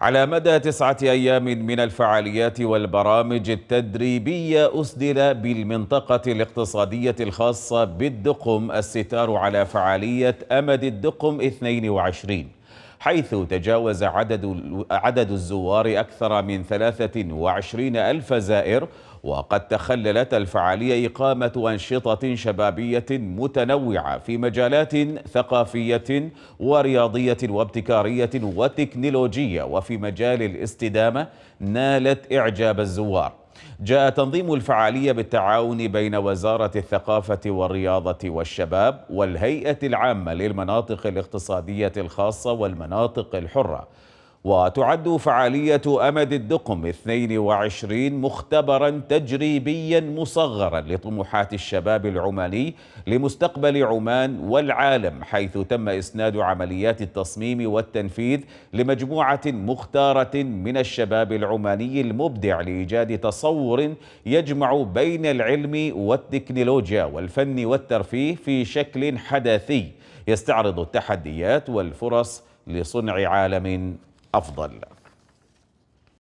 على مدى تسعة أيام من الفعاليات والبرامج التدريبية أسدل بالمنطقة الاقتصادية الخاصة بالدقم الستار على فعالية أمد الدقم 22 حيث تجاوز عدد عدد الزوار أكثر من 23 ألف زائر وقد تخللت الفعالية إقامة أنشطة شبابية متنوعة في مجالات ثقافية ورياضية وابتكارية وتكنولوجية وفي مجال الاستدامة نالت إعجاب الزوار جاء تنظيم الفعالية بالتعاون بين وزارة الثقافة والرياضة والشباب والهيئة العامة للمناطق الاقتصادية الخاصة والمناطق الحرة وتعد فعالية أمد الدقم 22 مختبرا تجريبيا مصغرا لطموحات الشباب العماني لمستقبل عمان والعالم حيث تم إسناد عمليات التصميم والتنفيذ لمجموعة مختارة من الشباب العماني المبدع لإيجاد تصور يجمع بين العلم والتكنولوجيا والفن والترفيه في شكل حداثي يستعرض التحديات والفرص لصنع عالم أفضل